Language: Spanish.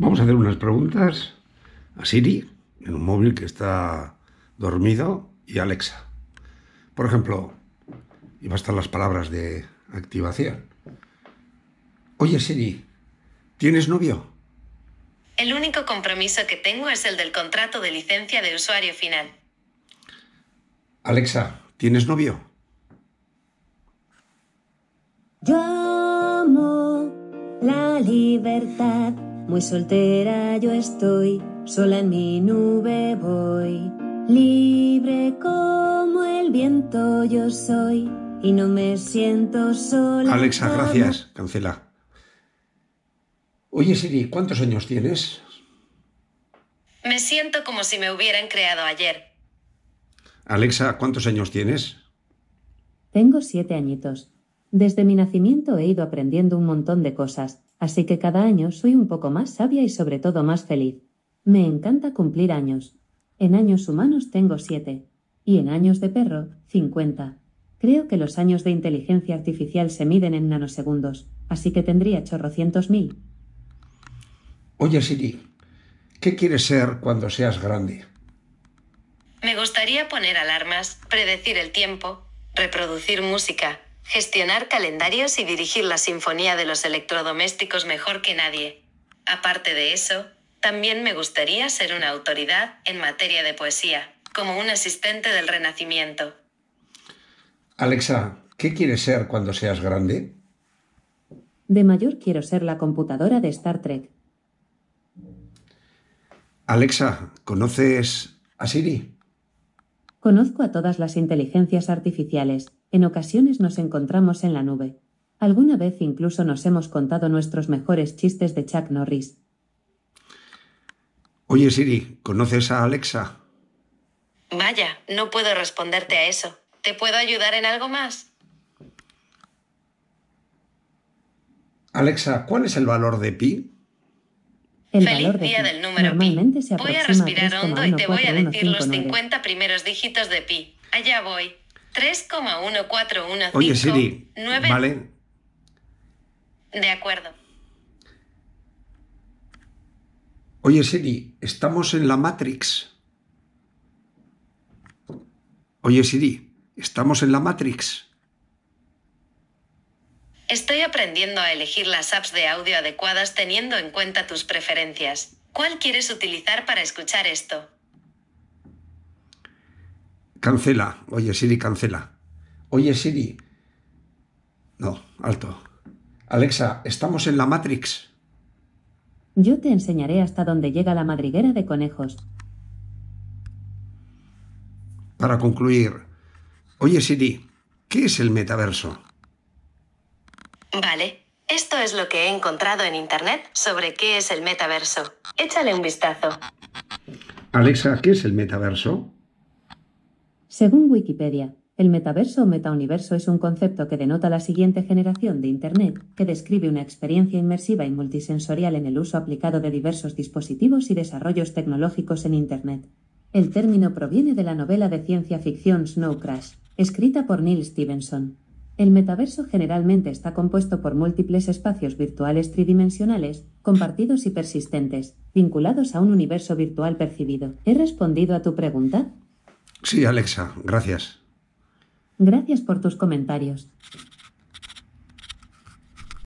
Vamos a hacer unas preguntas a Siri en un móvil que está dormido y a Alexa. Por ejemplo, y estar las palabras de activación. Oye Siri, ¿tienes novio? El único compromiso que tengo es el del contrato de licencia de usuario final. Alexa, ¿tienes novio? Yo amo la libertad. Muy soltera yo estoy, sola en mi nube voy. Libre como el viento yo soy y no me siento sola. Alexa, gracias. Cancela. Oye Siri, ¿cuántos años tienes? Me siento como si me hubieran creado ayer. Alexa, ¿cuántos años tienes? Tengo siete añitos. Desde mi nacimiento he ido aprendiendo un montón de cosas Así que cada año soy un poco más sabia y sobre todo más feliz. Me encanta cumplir años. En años humanos tengo siete. Y en años de perro, cincuenta. Creo que los años de inteligencia artificial se miden en nanosegundos, así que tendría chorrocientos mil. Oye, Siri, ¿qué quieres ser cuando seas grande? Me gustaría poner alarmas, predecir el tiempo, reproducir música, gestionar calendarios y dirigir la sinfonía de los electrodomésticos mejor que nadie. Aparte de eso, también me gustaría ser una autoridad en materia de poesía, como un asistente del Renacimiento. Alexa, ¿qué quieres ser cuando seas grande? De mayor quiero ser la computadora de Star Trek. Alexa, ¿conoces a Siri? Conozco a todas las inteligencias artificiales, en ocasiones nos encontramos en la nube. Alguna vez incluso nos hemos contado nuestros mejores chistes de Chuck Norris. Oye Siri, ¿conoces a Alexa? Vaya, no puedo responderte a eso. ¿Te puedo ayudar en algo más? Alexa, ¿cuál es el valor de pi? El valor de día del número pi. Se voy a respirar hondo y te voy a decir los 50 primeros dígitos de pi. Allá voy. 3,1415. Oye, Siri. Vale. De acuerdo. Oye, Siri, estamos en la Matrix. Oye, Siri, estamos en la Matrix. Estoy aprendiendo a elegir las apps de audio adecuadas teniendo en cuenta tus preferencias. ¿Cuál quieres utilizar para escuchar esto? Cancela. Oye, Siri, cancela. Oye, Siri. No, alto. Alexa, estamos en la Matrix. Yo te enseñaré hasta dónde llega la madriguera de conejos. Para concluir, oye Siri, ¿qué es el metaverso? Vale, esto es lo que he encontrado en Internet sobre qué es el metaverso. Échale un vistazo. Alexa, ¿qué es el metaverso? Según Wikipedia, el metaverso o metauniverso es un concepto que denota la siguiente generación de Internet, que describe una experiencia inmersiva y multisensorial en el uso aplicado de diversos dispositivos y desarrollos tecnológicos en Internet. El término proviene de la novela de ciencia ficción Snow Crash, escrita por Neil Stevenson. El metaverso generalmente está compuesto por múltiples espacios virtuales tridimensionales, compartidos y persistentes, vinculados a un universo virtual percibido. ¿He respondido a tu pregunta? Sí, Alexa, gracias. Gracias por tus comentarios.